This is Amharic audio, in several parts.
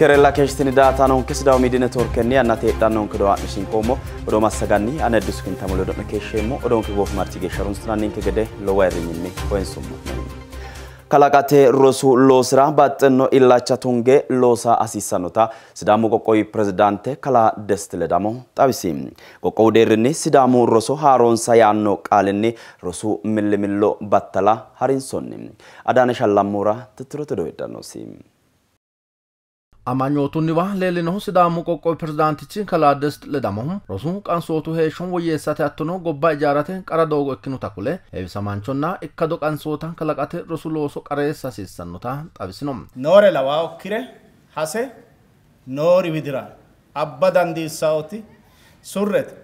kerella keessatti daataan honkis daawumii neetwoorkenni anna ta'edhaan honki dawaan ishiin qoomo odoo massaganni ana eddisu kintamul odoo dhokkee immoo odoo honki goof marti geesharuun sinaanniin kegede lowaa irriinni wayensummaa. kalaqate rosu loosira baxxinno illacha tunge loosa hasiissannota sidaamu qoqqowi pirezidaante kalaa desti ledamo xawisi qoqqowu deerrinni sidaamu roso haaroonsa yaannoo qaalinni rosu millimillo battala harinsonni adaana shallammuura tittirote doweddannoosi. amanyootunniwa leellinohu sidaamu qoqqowi pirezidaantichi kalaa desti ledamohu rosu qansootu heeshshon woyyeessate hattono gobba ijaarate qara doogo ikkinota kule heewisamanchonna ikkado qansoota kalaqate rosu looso qareessa hasiissannota xawisino noore lawaa okkire hase noori widira abba dandiissaoti surrete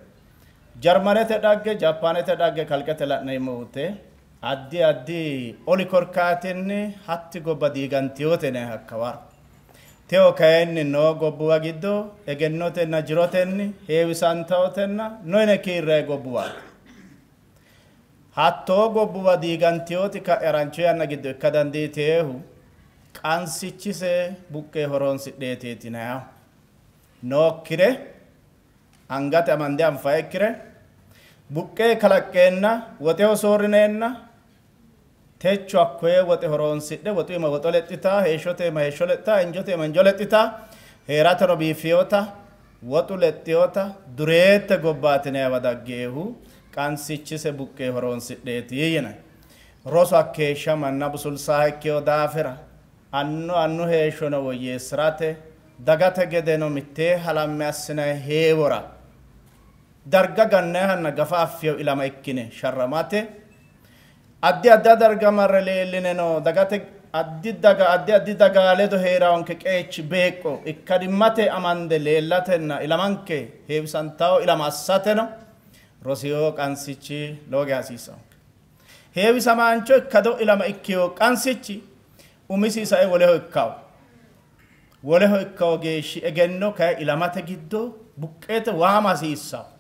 jarmanete dhagge jaapaanete dhagge kalqete la'neemmo wote addi addi oli korkaatinni hatti gobba diigantiyootene hakkawaaro te'o kaennino gobbuwa giddo egennotenna jirotenni heewisantaotenna noyine kiirrayi gobbuwaati hattoo gobbuwa diigantiyooti ka erancho yanna giddo ikka dandiiteehu qansichise buqqee horonsidheeteetinayahu nookkire angate amande anfa ikkire buqqee kalaqqeenna woxeho soorrineenna teechu akkee woxe horoonsidhe woxuma woxo lexxitaa heeshoo teema heeshoo lexxitaa injo teema injo lexxitaa heerata robiifiyoota woxu lexxiyoota dureetta gobbaatinee wadaggeehu qansichise buqqee horoonsidheetii yina roso akkeeshaman nabsulsaa ikkeo daafira anno anno heeshono woyyeessirate dagate gedeno mittee halamme assina heewora darga gannee hanna gafa affiyo ilama ikkine sharramate addi adda dargamarra leellineno dagate addi daga addi addi daga ledo heeraonke qeechi beeqqo ikkadimmate amande leellatenna ilamanke heewisantawo ilamassateno rosiyo qansichi looge hasiisao heewisamaancho ikkado ilama ikkiyo qansichi umisi isae woleho ikkawo woleho ikkawo geeshshi egenno kaye ilamate giddo buqqeete waama hasiissawo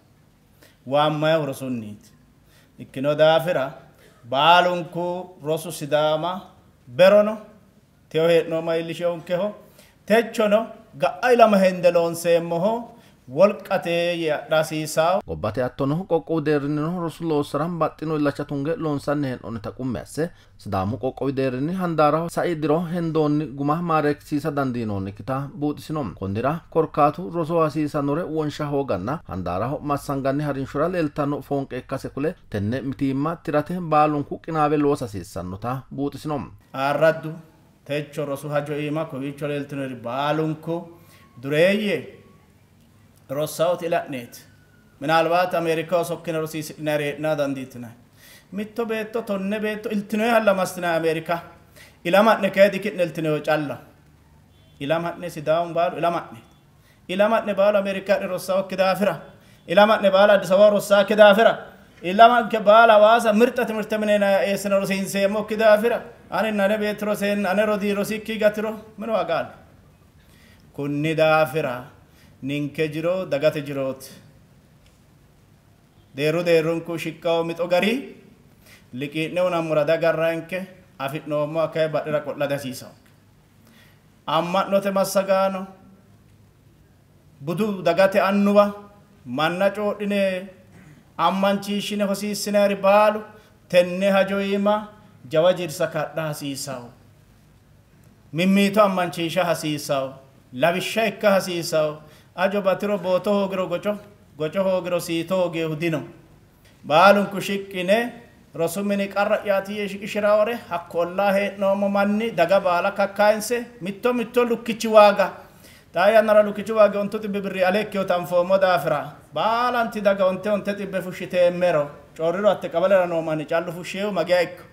waammayahu rosunniiti ikkino daafira baalunkuu rosu sidaama berono tewo hee'nooma iillisheonkeho techono ga'a ilama hende loonseemmoho wolqatee yadhasiisaa gobbate hattono qoqqowu deerrinnino rosu loosira baxxino illacha tunge loonsanni hee'noonnita qummi asse sidaamu qoqqowi deerrinni handaaraho sai diro hendoonni guma maareekkisiisa dandiinoonnikkita buuxisino konnira korkaatu rosoho hasiisannore wonsha hooganna handaaraho massanganni harinshora leeltanno foonqe ikkase kule tenne mitiimma tirate baalunku qinaawe loosa hasiissannota buuxisino aarraddu techo rosu hajo iima kowiicho leeltinori baalunku dureeyye rossa'ot ila'neeti minaalbaat ameerikaa sokkina rosiisna reedhnaa dandiitina mitto beetto tonne beetto iltinoyo hallamastina ameerika ilama'ne keediki'ne iltinoyo calla ilama'ne sidaawun baalu ilama'ne ilama'ne baalu ameerikaadhe rossaa okke daafira ilama'ne baalu addis ababa rossaa okke daafira ilamanke baala hawaasa mirxa timirte minena eessina rosiinseemmo okke daafira anin ane beet roseen ane rodii rosikki gatiro min wagaal kunni daafira ninke jiroo dagate jiroot deeru deerrunkuu shikkao mixo garii liqiidhne unamura dagarranke afidhoommo akkae badhira qo'late hasiisao amma'note massagaano budu dagate annuwa manna coodhine ammanchiishshine hosiissineeri baalu tenne hajo iima jawa jirsa kadha hasiisao mimmiito ammanchiisha hasiisao lawishsha ikka hasiisao ajo batiro booto hoogiro goco goco hoogiro siito hoogee hudino baalunku shiqqine rosumini qarra yaatiye shiqishira ore hakko ollaa hee'noomo manni daga baala kakkaayinse mitto mitto lukkichi waaga xaa yannara lukkichi waage onto xibbe birri aleekkeho tanfoommo daafira baalanti daga onte onte xibbe fushshiteemmero coorriro hatte qabalera noo manni callu fushsheehu magea ikko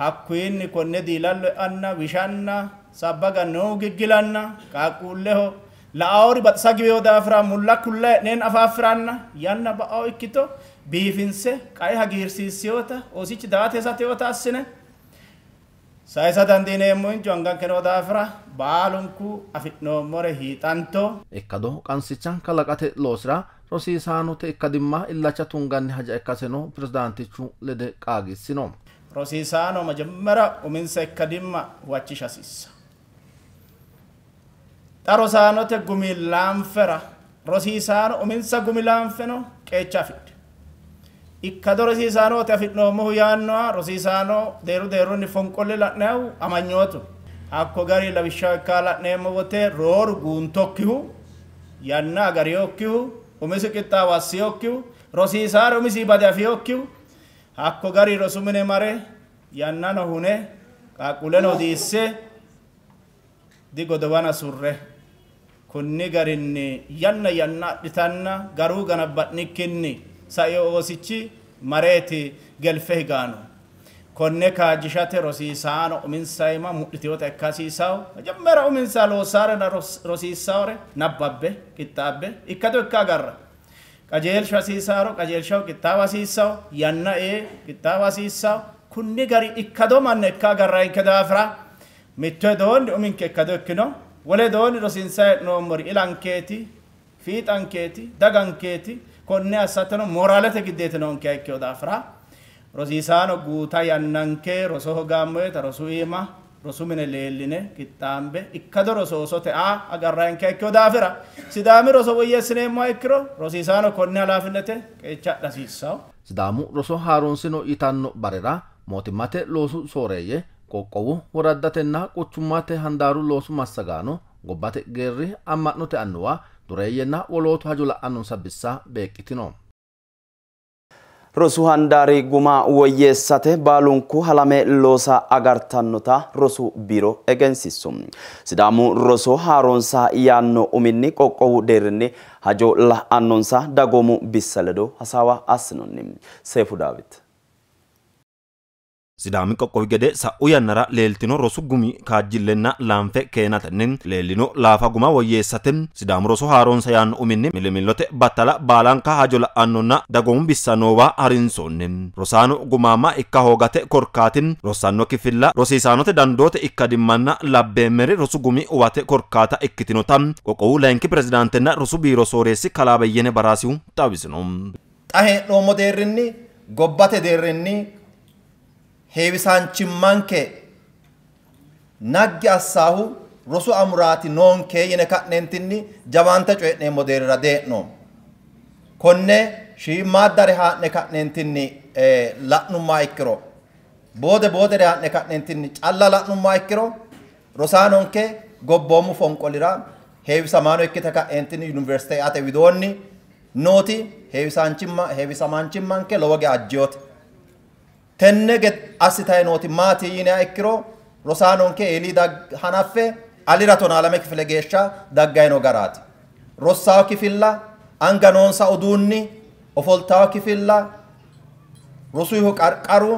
hakkuyiinni konne diilallo e'anna wishanna sabba gannoo giggilanna qaaqquulleho لأوري بتساق بيو دافرا ملا كلا نين أفافرانا يانا بأو إكتو بيفنسة كاي هجير سيسيوتا وسيج دات هزاتيوتا السنة Saayisa dandeenye yommuu hin jiru hangaan kennuu daafira baalunkuu afidnoo more hiixantoo. Ekkadoo qansichaan kalaqate loosira rosiisaanota ikka dhimmaa illacha tunganni haja ekkaseno pirezidaantichu lede qaagisino. Rosiisaanoo majammara uminsa ikka dhimma huwachishasiisa. Tarosaanote gumilaanfera rosiisaano uminsa gumilaanfeno qeechaa fidhe. Ikkadoo rosiisaanoota fidhoomuhu yaannoa rosiisaanoo deeru deeruunni fonqolli la'neewu amanyootu akko garii labishshaa ikkaa la'neemmo wote rooru guuntokkihu yanna agariyokkihu umisi qixxaawassiyokkihu rosiisaano umisii bade afiyokkihu akko garii rosumine mare yannano hune qaaqquuleno diisse digodowana surre. kunni garinne yanna yanna dhitanna garuu ganabbadhikkinni sae oosichi mareeti gelfe higaanu konne kaajishate rosiisaano uminsaima mudhiteyoota ekkasiisawo majammera uminsaa loosaarena rosiisaore nabbabbe qixxaabbe ikkato ikka agarra qajeelshu hasiisaaro qajeelshahu qixxaaba hasiisawo yanna ee qixxaaba hasiisawo kunni gari ikkado manna ikka agarra inke daafira mitto hedoonni uminke ikkado ikkino doni rosin no Waledoonni rosiinsa fit ilankeeti fiixankeeti dagankeeti konne assateno moraalete giddeeti noonkeha ikkeo daafira rosiisaano guuta yannankee rosoho gaammoyeta rosu iima rosu mine leelline kitambe ikkado rosoosote a agarraankeha ikkeo daafira sidaami roso woyyeessineemmoha ikkiro rosiisaano konne halaafinete qeechadha hasiissao sidamu roso haarunsino yitanno barera motimate loosu sooreeyye qoqqowu woraddatenna quchummate handaaru loosu massagaano gobbate geerri amma'note annuwa dureeyyenna wolootu hajo la'annonsa bissa beeqqitino rosu handaari guma woyyeessate baalunku halame loosa agartannota rosu biiro egensiissu sidaamu roso haaronsa yaanno uminni qoqqowu deerrinni hajo la'annonsa dagoomu bissa ledo hasaawa assinonni seefu daawit sidaami qoqqowi gede sa'u yannara leeltino rosu gumi kaajjillenna laanfe keenatenni leellino laafa guma woyyeessate sidaamu roso haaroonsa yaanno uminni milimillote battala baalanka hajo la'annonna dagoomu bissa harinsoonni rosaano gumaamma ikka hoogate korkaati rossanno kifilla rosiisaanote dandoote ikkadimmanna labbeemmeri rosu gumi uwate korkaata ikkitinota qoqqowu layinki pirezidaantenna rosu biiro sooreessi kalaabeyyene baraasihu xawisino xa hee'noommo deerrinni gobbate deerrinni heewisancimmanke naggi assaahu rosu amuraati noonke yine ka'neentinni jawaante coye'neemmo deerira dee'noom konne shiimmaaddare haa'ne ka'neentinni e, la'nummaa ikkiro boode boodere haa'ne ka'neentinni calla la'nummaa ikkiro rosaanonke gobboommu fonqolira heewisamaano ikkite ka'eentinni yuniversite ate widoonni nooti heewisaanchimma heewisamaanchimmanke lowo ge ajjeyote tenne asi tayinooti maatii yinaa ikkiro rosaanoon kee eelii hanaffe alira tonaa lame kifile geeshsha daggayino garaati rossaa kifilla anga noonsa uduunni ofoltaa kifilla rosuyihu qarqaru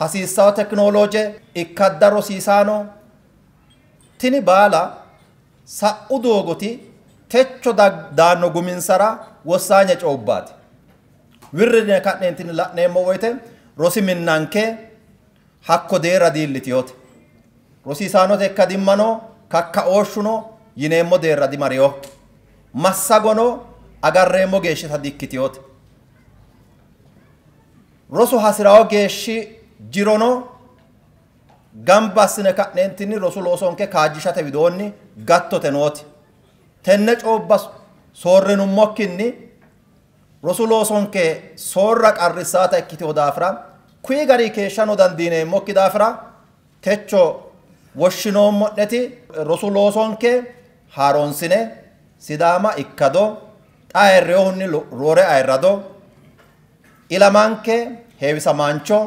hasiissawo teknoolooje ikkadda rosiisaano tini baala sa'u doogoti techo daanno guminsara wossaanya coobbaati wirrine ka'neentini la'neemmo woyite rosiminnankee hakkodee radiillitiyote rosiisaanote ekka dimmano kakkaooshshuno yineemmo deerra dimariyo massagono agarreemmo geeshshita dikkitiyote rosu hasirawo geeshshi jirono gamba assine ka'neentinni rosu loosonke kaajjishate widoonni gattote nooti tenne coobba soorrinummokkinni رسولو سونك سورك الرساتة كتو دافرا كوي غري كيشان ودان ديني موك دافرا تيچو وشنو مؤنتي رسولو سونك هارون سنة سداما اكادو آير ريوهن روري آير ردو إلمانك هيوي سمانچو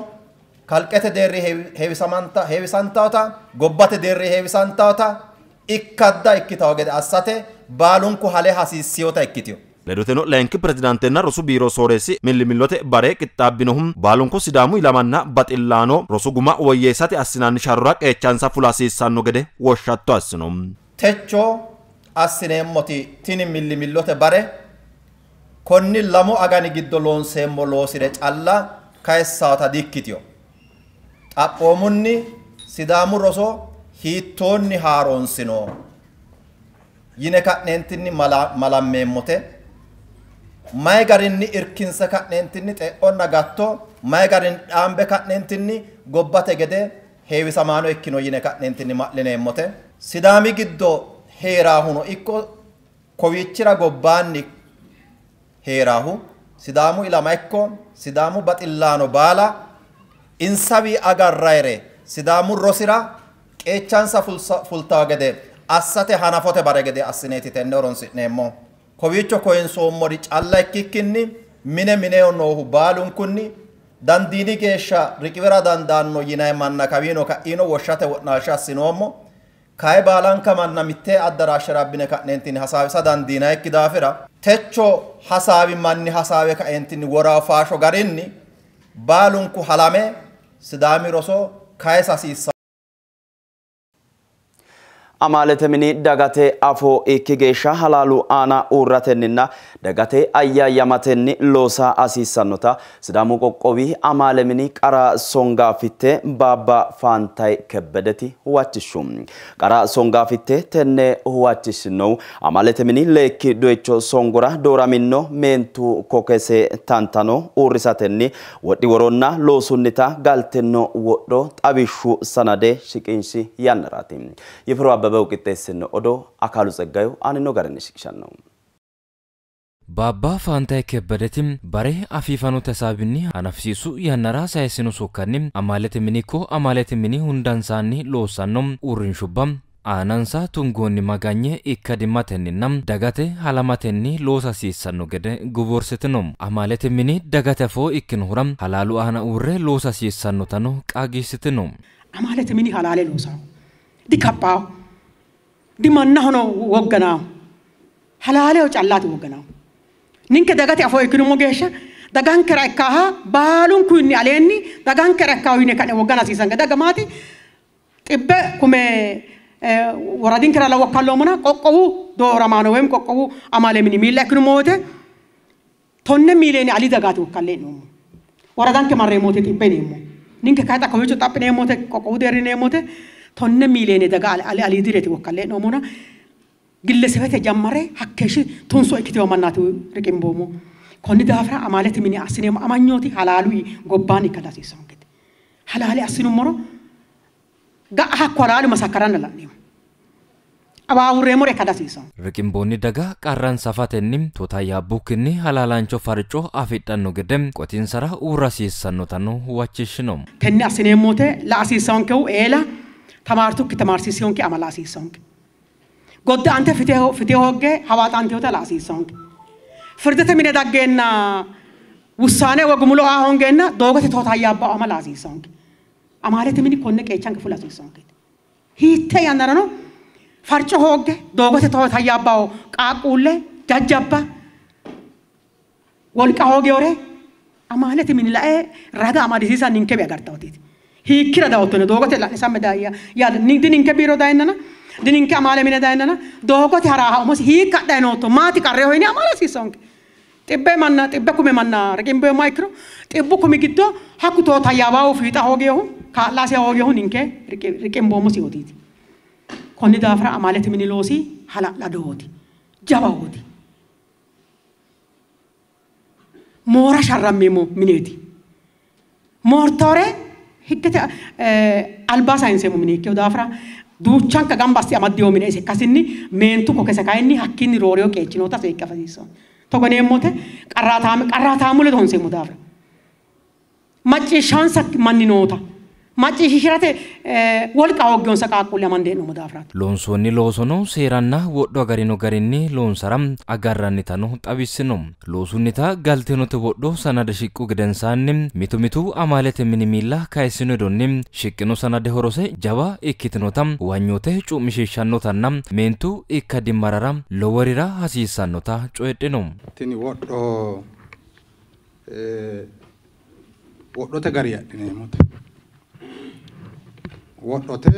kalqete deerri heewisantaota gobbate deerri heewisantaota ikkadda ikkitawo gede assate baalunku hale hasiissiyota ikkitiyo ledoteno layinki pirezidaantenna rosu biiro sooreessi millimillote bare qixxaabbinohum baalunku sidaamu ilamanna baxillaano rosu guma woyyeessate assinanni sharrora qeechansa fula hasiissanno gede woshshatto assino techo assineemmoti tini millimillote bare konni lamu agani giddo loonseemmo loosire calla kayissaata dikkitiyo xaphoomunni sidaamu roso hiittoonni haaronsino yine ka'neentinni malammeemmote mayi garinni irkinse ka'neentinni xe'onna gatto mayi garinni dhaambe ka'neentinni gobbate gede heewisamaano ikkino yine ka'neentinni ma'lineemmote sidaami giddo heeraahuno ikko kowiichira gobbaanni heeraahu sidaamu ilama ikko sidaamu baxillaano baala insawii agarrayre sidaamu rosira qeechansa fultawo gede assate hanafote bare gede assineeti tenne horonsi'neemmo kowiicho koyen soommori calla ikkikkinni mine mineho noohu baalunkunni dandiini geeshsha riqiwera dandaanno yinayi manna kawiino ka'iino woshshate wo'naasha assinoommo kayi baalanka manna mittee addaraashshera abbine ka'neentinni hasaawisa dandiinayikki daafira techo hasaawi manni hasaawe kaeentinni woraa faasho garinni baalunku halame sidaami roso kayisa hasiissanno amaalete mini dagate afo ikki geeshsha halaalu aana uurratenninna dagate ayyaayyamatenni loosa hasiissannota sidaamu qoqqowi amaale mini qara songaaffitte baabba faantay kebbedeti huwachishshu qara songaaffitte tenne amaalete mini leekki doyicho songora dooraminno meentu kokese tantano uurrisatenni wodhi woronna loosunnita galtinno wodho xawishshu sanade shiqinshi yannaraati yifiro አበበው ቅጤስን ኦዶ አካሉ ጸጋዩ አንኖ ጋር እንሽክሻን ነው። በአባ ፋንታ ከበደትም በሬ አፊፋኑ ተሳብኒ አናፍሲሱ ያነራ ሳይስኑ ሶካኒ አማለት ምኒኮ አማለት ምኒ ሁንዳንሳኒ ሎሳኖም ኡሪንሹባም አናንሳ ቱንጎኒ ማጋኘ ኢከድማተኒና ደጋቴ ሀላማተኒ ሎሳ ሲሰኑ ገደ ጉቦርስትኖ አማለት ምኒ ደጋተፎ ኢክንሁራም ሀላሉ አና ኡሬ ሎሳ ሲሰኑ ተኖ ቃጊስት ቃጊስትኖ አማለት ምኒ ሀላሌ ሎሳ ዲካፓ dhimanna hono wogganaa halaalee callaati wogganaa ninke dagati afoo eegginumoo geesha dagankera ekkaaha baaluun kuyinni aleenni dagankera ekkaa uyine kan woggan hasiisan gada gamaati xibbe kume woradinkera la wokkalloomona qoqqowu dooramaano woyim qoqqowu amaalemini miilla ekkinumoo wote tonne miileeni ali dagaati wokkalleennoomo waradanke marreemoote xibbeneemmo ninke kaxa kowiicho xaphineemmote qoqqowu deerrineemmote tonne miiliyoonii daga alii direeti wakkallee dhoomuna ግለሰበት የጀመረ ሀከሽ ቱንሶ እክት ወመናት ርቅም ቦሙ ኮኒ ዳፍራ አማለት ምን አስኔ አማኞቲ ሀላሉ ጎባን ይከላሲሶ እንግዲ ሀላሊ አስኑ ሞሮ ጋ ሀኮ ሀላሉ መሳከራን ላኔም አባቡሬ ሞር ይከላሲሶ ርቅምቦኒ ደጋ ቃራን ሰፋቴኒ ቶታ ያቡክኒ ሀላላንቾ ፈርጮ አፊጠኑ ግደም ቆቲን ሰራ ኡራሲሰኖ ተኑ ዋችሽ ነው ከኒ አስኔ ሞቴ ለአሲሳንከው ኤላ ተማርቱ ተማርሲስ ሲሆንክ አመላሲስ ሲሆንክ ጎደ አንተ ፍቴ ሆጌ ሀዋጣ አንቴ ሆተ ላሲስ ሲሆንክ ፍርደተ ሚደዳጌና ውሳኔ ወግሙሎ አሆንገና ዶገት ያባ አመላሲስ ሲሆንክ አማለት ምን ኮነ ቄቻን ክፉል አሲስ ሆንኪ ሂቴ ያነረ ነው ፈርጮ ሆጌ ዶገት ቶታያባው ቃቁሌ ጃጃባ ወልቃ ሆገ ወሬ አማለት ምን ላይ ረጋ አማዲሲሳ ኒንከብ ያጋርታውቴት hiikira daawwattoonni doogote isaan madaayya yaada dinin kabiroo daayinana dinin ka amaala mina daayinana doogote haraa ha'umas hiikka dhaayinootto maati qarree hoyini amaala siisonke xibbe manna xibbe kume manna riqimbee maayikiro xibbu kumi giddo hakku too tayyaabaa fiixa hoogeehu kaa'laasee hoogeehu ninke riqimboomus yootiiti. Konni daafira amaaleti miniloosii hala'ladooti jabahooti. Moora sharrammeemo mineeti. Moortooree hiddete albaa saayinsee mumini ikkiyoo daafira duuchanka gamba assi amaddiyoo mine ise ikkasinni meentu ko kese kaayinni hakkiinni rooreyoo qeechinoota seekke afasiisoo togo yineemmote qarraataamo ledo honseemmo daafira macciishshaansa manni noota ማጭሽሽራቴ ወልቃ ወጌውን ሰቃቁ ለማንዴ ነው መዳፍራት ሎንሶኒ ሎሶኖ ሴራና ወዶ አገሪኖ ገሪኒ ሎንሰራም አጋራኒታ ነው ጠቢስኖ ሎሱኒታ ጋልቴኖት ወዶ ሰናደ ሽቁ ግደንሳኒ ሚቱ ሚቱ አማለት ምንሚላ ካይስኖ ዶኒ ሽቅኖ ሰናደ ሆሮሴ ጀባ ኢኪትኖታም ዋኞቴ ጩምሽሻኖታና ሜንቱ ኢካዲመራራ ሎወሪራ ሀሲሳኖታ ጮሄድ ነው ቲኒ ወዶ ወዶተ ጋር ያድኔ ሞተ woɗɗote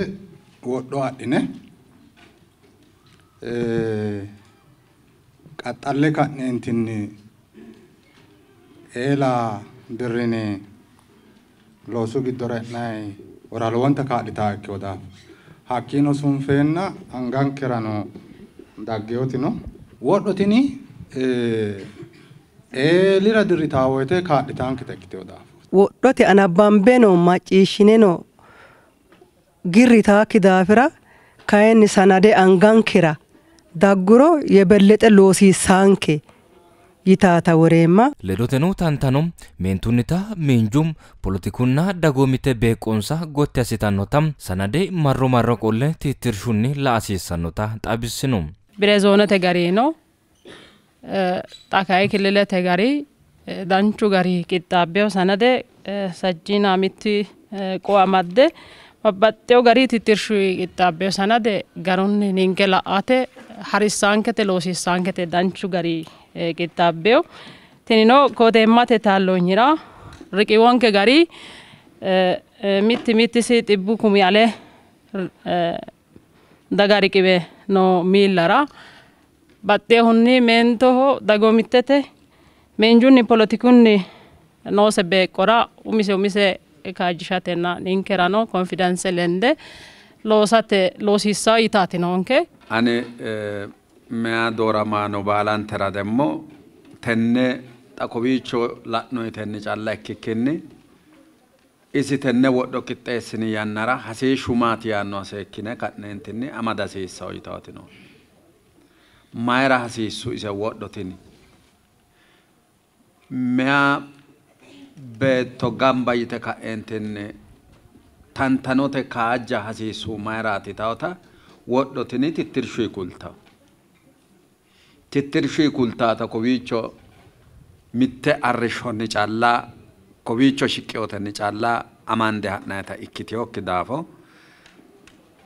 woɗɗo a ɗ i n e qaxxalle ka'neentinni eela dirrini loosu giddora e'nayi wora lowonta kaa'litaa i k k e o daafo hakkiino sunfeenna angankerano daggeyotino wodho tini eelira dirritaa woyite k a a l i t a a n k i t a i k k i t e o daafo wodhote anabbambe no macciishshineno ግሪ ታኪ ኪዳፍራ ከይን ሰናዴ አንጋንኪራ ዳጉሮ የበለጠ ሎሲ ሳንኬ ይታታ ወሬማ ለዶተኑ ታንታኖም ሜንቱንታ ሚንጁም ፖለቲኩና ዳጎሚተ ቤቆንሳ ጎቴ አሴታኖታም ሰናዴ ማሮ ማሮ ቆለ ትትርሹኒ ለአሴሰኖታ ጣቢስኑ ብሬዞነ ተጋሪ ነው ጣካይ ክልለ ተጋሪ ዳንቹ ጋሪ ቂጣቤው ሰነዴ ሰጂና ሚቲ ቆ babbaxxewo gari tittirshuwi qixxaabbewo sanade garunni ninke la'ate harissaankete loosiissaankete danchu gari qixxaabbewo eh, tinino kooteemmate taalloonyira riqiwonke gari eh, eh, mitti mittisi xibbu kumi ale daga riqiwe noo miillara baxxeehunni meentoho dagomittete meenjunni polotikunni noose beeqqora umise umise kaajjishatenna ninkerano konfidense lende loosate loosiissa yitaati noonke ani meya dooramaano baalantera demmo tenne xa kowiicho la'noyitenni calla ikkikkinni isi tenne wodho qixxeessini yannara hasiishshu maati yaannoha seekkine ka'neentinni amada hasiissaho yitaati no mayira hasiissu ise wodho tini meya beetto gamba yite ka'eentinni tantanote kaajja hasiissu mayraati yitawota wodhotini tittirshuyi kultawo tittirshuyi kultaata kowiicho mitte arrishshonni calla kowiicho shiqqeyotenni calla amande ha'nayita ikkiteyokki daafo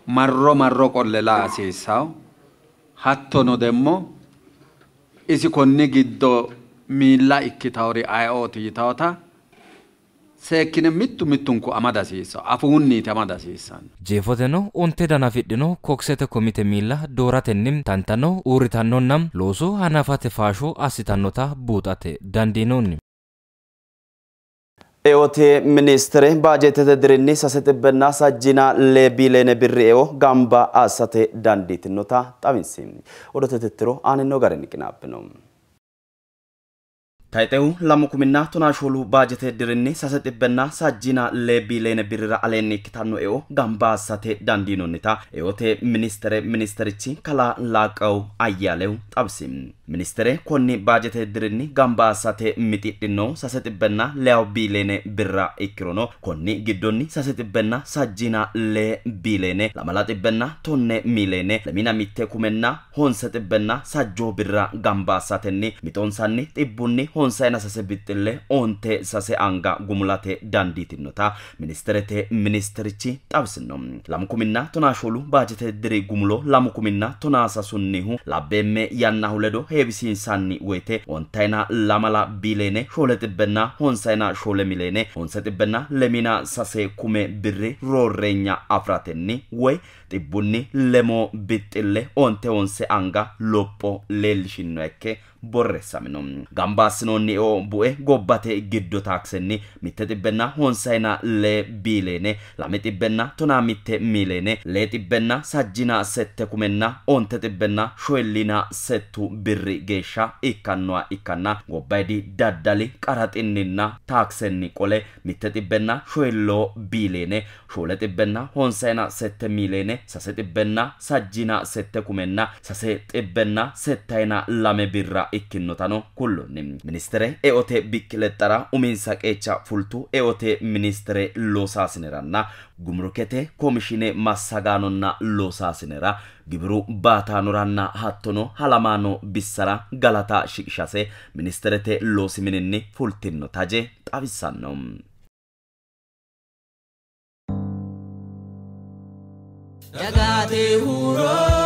marro marro qolle la hattono demmo isi konni giddo miilla ikkitawori ayeooti yitawota seekkine mittu mittunku amada amadasiissa afuunniiti amada hasiissanno jeefoteno onte dana fidhino koksete komite miilla dooratenni tantano uurritannonna looso hanafate faasho assitannota buuxate dandiinoonni. eote ministere baajete dirinni sase xibbenna sajjina leebiileene birri eo gamba assate dandiitinota xawinsi odotete tiro aaninno garinni qinaabbino. Taayituu lama kuminaa tonaa shooluu baajatee dirinni sasaxibbannaa saajjina leebbiileen birira aleenni taannu e'oo gambaasate daandiinonni ta'a e'ootee ministere ministerichi kalaa laaqawu ayyaalewu xabsi. ሚኒስትሬ ኮኒ ባጀት ድርኒ ጋምባሳቴ ሚጢድኖ ሳሰጥበና ሊያው ቢሌኔ ብራ ኢክሮኖ ኮኒ ግዶኒ ሳሰጥበና ሳጂና ሌ ቢሌኔ ለመላጥበና ቶኔ ሚሌኔ ለሚና ሚቴ ኩሜና ሆንሰጥበና ሳጆ ብራ ጋምባሳቴኒ ሚጦንሳኒ ጢቡኒ ሆንሳይና ሳሴ ብጥሌ ኦንቴ ሳሴ አንጋ ጉሙላቴ ዳንዲትኖታ ሚኒስትሬቴ ሚኒስትርቺ ጣብስኖ ላምኩሚና ቶናሾሉ ባጀት ድሪ ጉሙሎ ላምኩሚና ቶናሳሱኒሁ ላቤሜ ያና ሁለዶ ኤቢሲን ሳኒ ወይቴ ሆንታይና ላመላ ቢሌኔ ሾለጥበና ሆንሳይና ሾለ ሚሌኔ ሆንሰጥበና ለሚና ሳሴ ኩሜ ብሬ ሮረኛ አፍራቴኒ ወይ ጥቡኒ ለሞ ብጥሌ ኦንቴ ሆንሴ አንጋ ሎፖ ሌልሽኖ ያኬ borreessamino gambaasinoon ni'oo bu'e gobbate giddo taaksenni mitte xibbenna honsaayina lee biileene lame xibbenna tonaa mitte miileene lee xibbenna sajjina sette kumenna onte xibbenna shoyillina settu birri geeshsha ikkannoha ikkanna gobbayidi daddali qaraxinninna taaksenni qole mitte xibbenna shoyilloo biileene shoole xibbenna honsaayina sette miileene sase xibbenna sajjina sette kumenna sase xibbenna settayina lame birra ikkinnotano kullunni ministere eote bikkileexxara uminsa qeecha fultu eote ministere loosaasineranna gumrukete komishine massagaanonna loosaasinera gibiru baataanoranna hattono halamaano bissara galata shiqishase ministerete loosi mininni fultino taje xawissanno Dagate huroo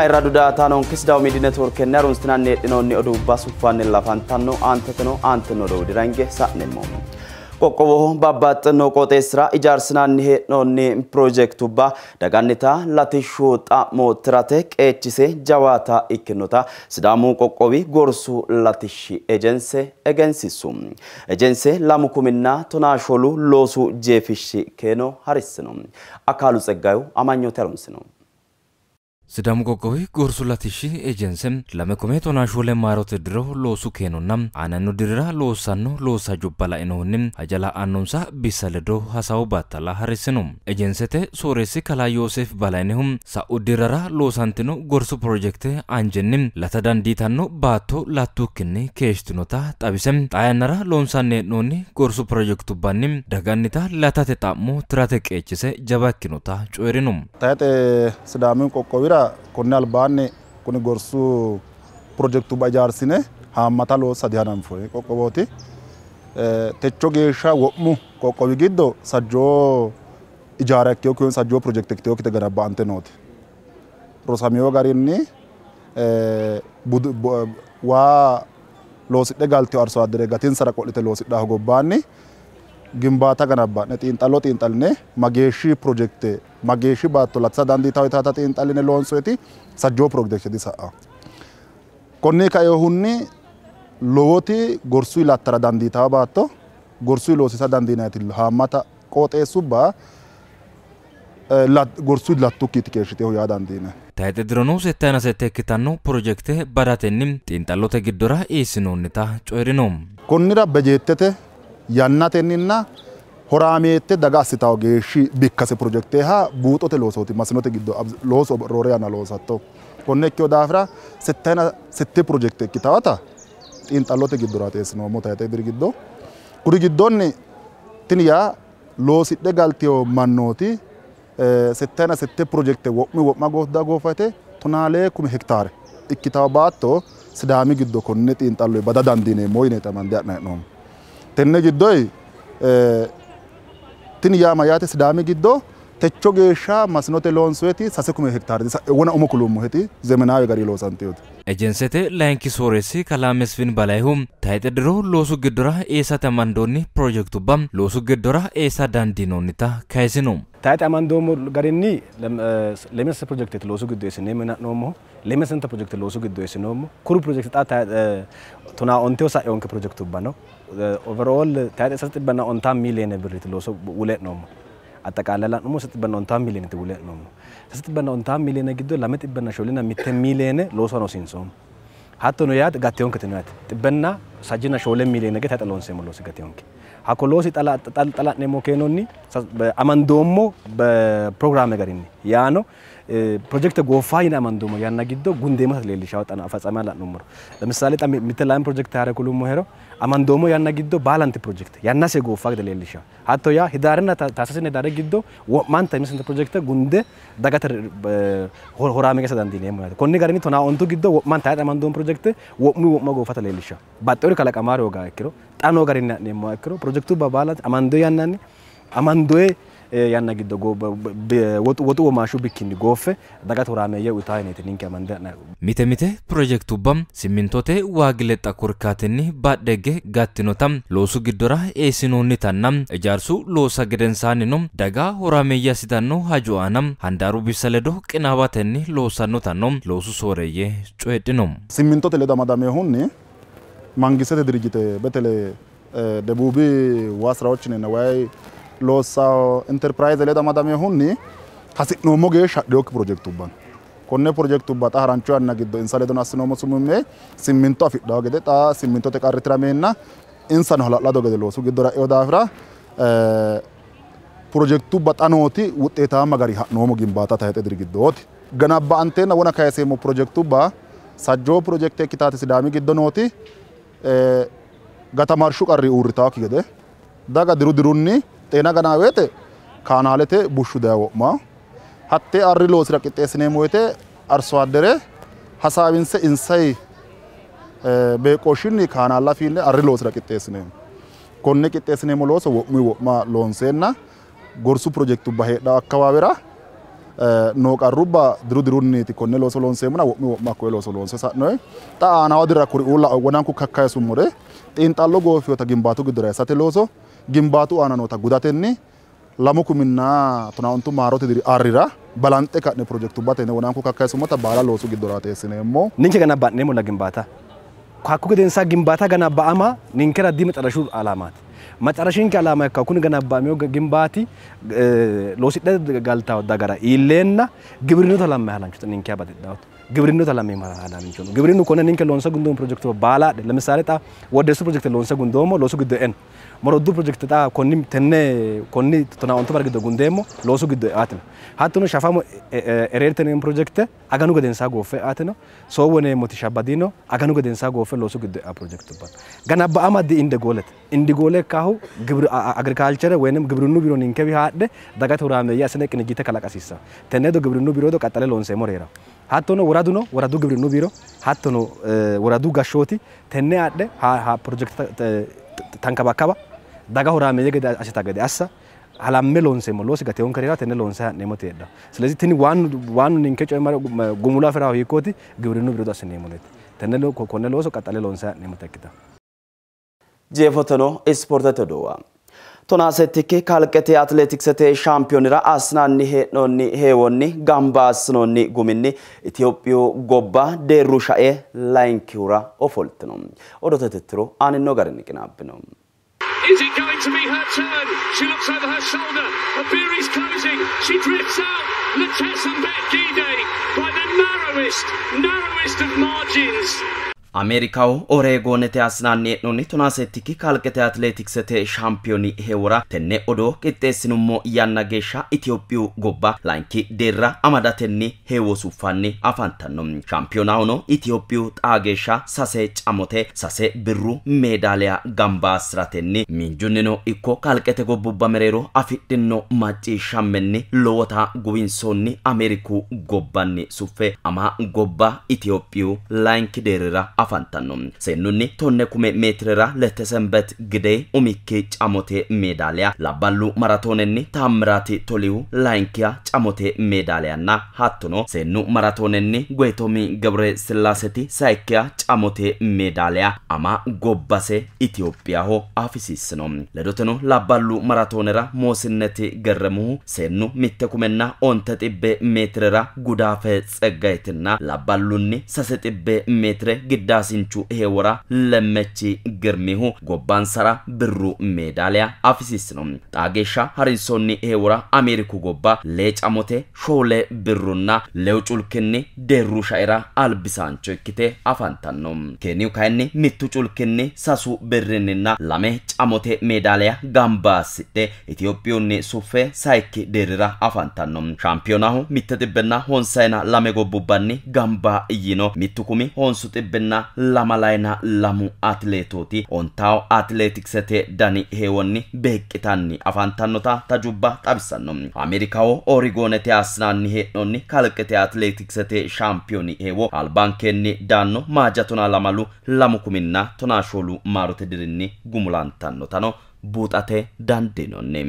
ayirraa dudaa taanoon kisdaawu miidiine toorkeen yaruun sinannee dhinoonni oduu baasu uffaanne lafaan taannoo aantetnoo aantenoo dha'u dirange sa'nimmoo. ቆቆቦ ባባጥኖ ቆጤስራ ኢጃርስናን ሄኖኒ ፕሮጀክቱባ ደጋኒታ ላቲሹጣ ሞትራቴ ቄችሴ ጀዋታ ኢክኖታ ስዳሙ ቆቆቢ ጎርሱ ላቲሺ ኤጀንሴ ኤገንሲሱ ኤጀንሴ ላሙኩምና ቶናሾሉ ሎሱ ጄፊሺ ኬኖ ሀሪስ ነው አካሉ ጸጋዩ አማኞት ያሉንስ ነው ሲዳሙ ቆቆዊ ጎርሱላት እሺ ኤጀንስም ለመኮሜ ቶና ሾለ ማሮት ድሮ ሎሱ ኬኖና አነኑ ድራ ሎሳኖ ሎሳ ጆባላ ኢኖሁንም አጀላ አኖንሳ ቢሰለዶ ሀሳው ባታላ ሀሪስኑም ኤጀንሰቴ ሶሬሲ ከላ ዮሴፍ ባላይነሁም ሳኡ ድረራ ሎሳንትኖ ጎርሱ ፕሮጀክት አንጀንም ለተዳንዲታኖ ባቶ ላቱክኒ ኬሽትኖታ ጠቢሰም ጣያነራ ሎንሳኔኖኒ ጎርሱ ፕሮጀክቱ ባኒም ደጋኒታ ለታቴ ጣሞ ትራቴ ቄችሰ ጀባኪኖታ ጮሪኑም ታያጤ ሲዳሙን ቆቆዊራ konni albaanni kuni gorsu pirojektuba ijaarsine haammata loosadihananan fuli qoqqowooti techo geeshsha wo'mu qoqqowi giddo sajjoo ijaara ikkeyoki woy sajjoo pirojekte ikkiteyokkite gara ba"ante nooti rosameyo garinni waa loosidhe galteyo arso addere gatinsara qodhite loosidhaho gobbaanni ግንባታ ገነባን ጢንጠሎ ጢንጠልኔ ማጌሺ ፕሮጀክት ማጌሺ ባቶ ላትሳ ዳንዲታዊ ታታ ጢንጠልኔ ሎንሶቲ ሰጆ ፕሮጀክት ሰአ ኮኔ ከየሁኒ ሎቦቲ ጎርሱ ይላተረ ዳንዲታዊ ባቶ ጎርሱ ይሎሲሳ ዳንዲናይት ሃማታ ቆጤሱባ ጎርሱ ላቱኪት ኬሽቴ ሁያ ዳንዲነ ታይጤድሮኖስ የታይናሰቴ ክታኖ ፕሮጀክቴ ባዳቴኒም ጢንጠሎተ ግዶራ ኢስኖንታ ጮይሪኖም ኮኒራ በጀቴቴ yannatenninna horaameette daga assitawo geeshshi bikkase projekteeha buuxote loosooti masinote giddo looso roore yanna loosatto konne ikkeho daafira sittayina sitte projekte ikkitawata xiinxallote giddora xeessinoommo tayxe biri giddo kuri giddonni tini yaa loosidhe galtewo mannooti sittayina sitte projekte wo'mi wo'ma goodda goofate tonaalee kumi hektaare ikkitawo baatto sidaami giddo konne xiinxalloyi bada dandiineemmo yine xamande ha'nayi hee'noommo Tenne giddoy eh, tini yaa mayyaate sidaami giddo techo geeshsha masinote loonsoyeti sase kume hektaare wona umo kulummoheti zemenawe gari loosanteyote ኤጀንሴቴ ላይንኪ ሶሬሲ ከላመስቪን በላይሁም ታይጠድሮ ሎሱ ግዶራ ኤሳ ተማንዶኒ ፕሮጀክቱባም ሎሱ ግዶራ ኤሳ ዳንዲኖኒታ ካይሲኑ ታይጠማንዶሞ ገሪኒ ለሜሰ ፕሮጀክት ሎሱ ግዶ ሲኔምናኖሞ ለሜሰንተ ፕሮጀክት ሎሱ ግዶ ሲኖሞ ኩሩ ፕሮጀክት ጣ ቱና ኦንቴው ሳኦንከ ፕሮጀክቱባ ነው ኦቨርኦል ታይደ ሰጥበና ኦንታ ሚሊየን ብር ትሎሶ ውሌት ነው አጠቃለላ ደግሞ ሰጥበና ኦንታ ሚሊየን ት ውሌት ነው ሰጥበና ኦንታ ሚሊየን ግዶ ለመ ጥበና ሾልና ሚተ ሚሊየን ሎሶ ነው ሲንሶም ሀቶ ነው ያት ጋቴውን ክትንያት ጥበና ሳጅና ሾለ ሚሊየን ገት ያጠለውን ሴሞሎስ ጋቴውን አኮሎሲ ጠላጥኔ ሞኬኖኒ አመንዶሞ በፕሮግራም ነገር ኒ ያኖ ፕሮጀክት ጎፋ ይን አመንዶሞ ያና ጊዶ ጉንዴመ ሌልሻው ጠና ፈጸመ ላኑምሮ ለምሳሌ ጣም ምትላን ፕሮጀክት ያረ ኩሉም ሄሮ አመንዶሞ ያና ጊዶ ባላንቲ ፕሮጀክት ያና ሴ ጎፋ ግደ ሌልሻው አቶ ያ ሂዳርና ታሰስነ ዳረ ጊዶ ወማንተ ምስንተ ፕሮጀክት ጉንዴ ዳጋተ ሆራሜ ገሰ ዳንዲኔ ማለት ኮኒ ጋርኒ ቶና ኦንቱ ጊዶ ወማንተ አመንዶሞ ፕሮጀክት ወሙ ወማ ጎፋ ተሌልሻው ባጠሩ ካለቀማሪ ወጋ ክሮ ጣኖ ጋር ና የማዋክሮ ፕሮጀክቱ በባላት አማንዶ ያናን አማንዶዬ ያና ግደ ወጡ ወማሹ ቢኪን ጎፌ ዳጋት ወራመየ ኡታይኔት ኒንከ አማንደ ሚተ ሚተ ፕሮጀክቱ በም ሲሚንቶቴ ዋግለጣ ኩርካትኒ ባደገ ጋትኖታም ሎሱ ግዶራ ኤሲኖኒታናም እጃርሱ ሎሳ ገደንሳኒኖ ዳጋ ወራመያ ሲታኖ ሀጆአናም አንዳሩ ቢሰለዶ ቅናባተኒ ሎሳኖታኖ ሎሱ ሶረየ ጮሄድኖም ሲሚንቶቴ ለዳማዳሜ ሁኒ መንግስት ድርጅት በተለይ ደቡብ ዋስራዎችን ነዋይ ሎሳ ኢንተርፕራይዝ ላይ ተማዳሚ ሁኒ ሀሲኖሞ ጌሽ ዶክ ፕሮጀክቱ ባን ኮኔ ፕሮጀክቱ ባ ጣራንቹ ያና ግዶ ኢንሳሌ ዶን አስኖሞ ሱሙሜ ሲሚንቶ አፊዳ ገደ ጣ ሲሚንቶ ተቃርትራሜና ኢንሳን ሆላላ ዶ ገደ ሎሱ ግዶ ራዮ ዳፍራ ፕሮጀክቱ በጣኖቲ ውጤታማ ጋሪ ሀኖሞ ግንባታ ታይተ ድርጊዶት ገናባ አንቴና ወና ካየሴሞ ፕሮጀክቱ ባ ሳጆ ፕሮጀክት ኪታተ ሲዳሚ ግዶ ኖቲ gata marshu qarri uurritaakki gede daga diru dirunni xeena ganaa woyite kaanaalete bushshu daawo'ma hattee arri loosira qixxeessineemmo woyite arso addere hasaawinse insayi beeqooshshinni kaanaalla fiinne arri loosira qixxeessineemmo konne qixxeessineemmo looso wo'muyi wo'ma loonseenna gorsu projektubba heedhaa akkawaawera Eh, noo qarrubba diru dirunniiti konne looso loonseemmona wo'mi wo'ma hakkoye looso loonse sa'noye xa aanawa dirra kuri'uu lao wonanku kakkayisummore xiinxallo goofiyota gimbaatu giddora hessate looso gimbaatu aana noota gudatenni lamu kuminna tona ontu maarote diri arrira balanxe ka'ne projektubbatenne wonanku kakkayisummota baala loosu giddoraati eessineemmo ninke ganabba'neemmona gimbaata hakku gedensaa gimbaata ganabba'ama ninkera dime xarashu alaamaati መጨረሽን ከላማ ካ ኩን ገነባሚው ግንባቲ ሎሲደ ጋልታ ወዳ ጋራ ኢሌና ግብርኑ ተላማ ያላንቹት እኔን ኪያባት ዳውት ግብርኑ ተላማ ያላንቹ ነው ግብርኑ ኮነ እኔን ከሎንሰ ጉንዶም ፕሮጀክት ባላ ለምሳሌ ታ ወደሱ ፕሮጀክት ሎንሰ ጉንዶሞ ሎሱ ግደን maro du project ta konni tenne konni tona onto bar gido gundemo loosu gido atena hattuno shafamo erertene project aganu gedensa gofe atena so wone moti shabadino aganu gedensa gofe loosu gido a project ban gana ba amadi inde golet indi gole kahu gibru agriculture wenem gibrunu biro ninkebi haadde daga turame ya sene kinigite kalaqasisa tenne do gibrunu biro do qattale loonse morera hattono woraduno woradu gibrinu biro hattono woradu gashshoti tenne haadhe ha project tankabakaba daga horaamee gede ashetaa gede assa halamme loonseemmo loosi gateewwan kareera tenne loonse ha'neemmo ta'edha ስለዚህ tini waan ninke coye mara gumula ofirraa hiikkooti giwirinnu birodo assineemmoneeti tenne konne looso qaxxale loonse ha'neemmota ikkita jeefoteno ispoortete duuwa tonaasettikki kalqete atileetiksete shaampiyoonira assinanni hee'noonni heewonni gamba assinoonni guminni itiyophiyu gobba deerru shae layinkihura ofoltino odote tittiro aaninno garinni qinaabbino Is it going to be her turn? She looks over her shoulder. Abiri's closing. She drifts out. Latessa bet Gide by the narrowest, narrowest of margins. አሜሪካው ኦሬጎን ኦሬጎንቴ አስናኔኑኒ ቱናሴቲክ አትሌቲክስ አትሌቲክሰቴ ሻምፒዮኒ ሄውራ ተኔ ኦዶ ቅጤስኑሞ እያናጌሻ ኢትዮጵዩ ጎባ ላንኪ ዴራ አማዳቴኒ ሄወሱፋኒ አፋንተኑ ሻምፒዮናውኖ ኢትዮጵዩ ጣጌሻ ሳሴ ጫሞቴ ሳሴ ብሩ ሜዳሊያ ጋምባ አስራቴኒ ሚንጁኒኖ ኢኮ ካልቅቴ ጎቡባ መሬሮ አፊድኖ ማጪሻመኒ ሎወታ ጉቢንሶኒ አሜሪኩ ጎባኒ ሱፌ አማ ጎባ ኢትዮጵዩ ላንኪ ዴሪራ አፋንታን አፋንታኑ ሴኑኒ ቶነኩሜ ሜትርራ ለተሰንበት ግዴ ኡሚኬ ጫሞቴ ሜዳሊያ ላባሉ ማራቶንኒ ታምራቴ ቶሊው ላይንኪያ ጫሞቴ ሜዳሊያና ሃቱ ነው ሴኑ ማራቶንኒ ጎይቶሚ ገብረ ስላሴቲ ሳይኪያ ጫሞቴ ሜዳሊያ አማ ጎባሴ ኢትዮጵያ ሆ አፊሲስ ነው ለዶትኖ ላባሉ ማራቶንራ ሞስነት ገረሙ ሴኑ ሚተኩመና ኦንተ ጢቤ ሜትርራ ጉዳፈ ጸጋይትና ላባሉኒ ሰሰጢቤ ሜትሬ ግዳ ዳሲንቹ ሄወራ ለመቼ ግርሚሁ ጎባንሰራ ብሩ ሜዳሊያ አፍሲስ ነው ጣጌሻ ሃሪሶኒ ሄወራ አሜሪኩ ጎባ ሌጫሞቴ ሾለ ብሩና ለውጩልክኒ ደሩ ሻይራ አልብሳንቾ ኪቴ አፋንታን ነው ኬኒው ካይኒ ሚቱ ጩልክኒ ሳሱ ብርንና ላሜ ጫሞቴ ሜዳሊያ ጋምባ ሲጤ ኢትዮጵዮኒ ሱፌ ሳይክ ደርራ አፋንታን ነው ሻምፒዮናሁ ሚተጥብና ሆንሳይና ላሜ ጎቡባኒ ጋምባ እይኖ ሚቱኩሚ ሆንሱ ጥብና lamalaayiinaa lamu atileetooti ontaawo atileetiksete dani heewonni beeqqitanni afantannota tajubba xabisanno ameerikawo oorigoonete assinanni hee'noonni kalqete atileetiksete shaampiyooni heewo albankeenni daanno maaja tona lamalu lamu kuminna tonaa shoolu maarote dirinni gumulantannotano buuxate dandiinonni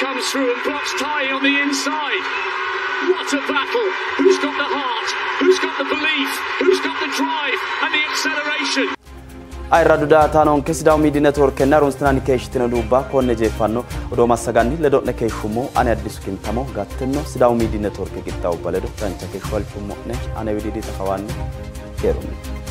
Comes through and blocks tie on the inside. What a battle! Who's got the heart? Who's got the belief? Who's got the drive and the acceleration? ayirraduudha taanoon keessi daawumii diinetwoorkennaa roonstinaan keeshitino duubbaa koonne jeeffannoo odoo massagaanni ledoodhe keeshummoo ani addisu kintamo gaattenno sidaawumii network qixxaawu baledo dancha keeshu alchummo'ne ane widiidii tafawaanni keerumne.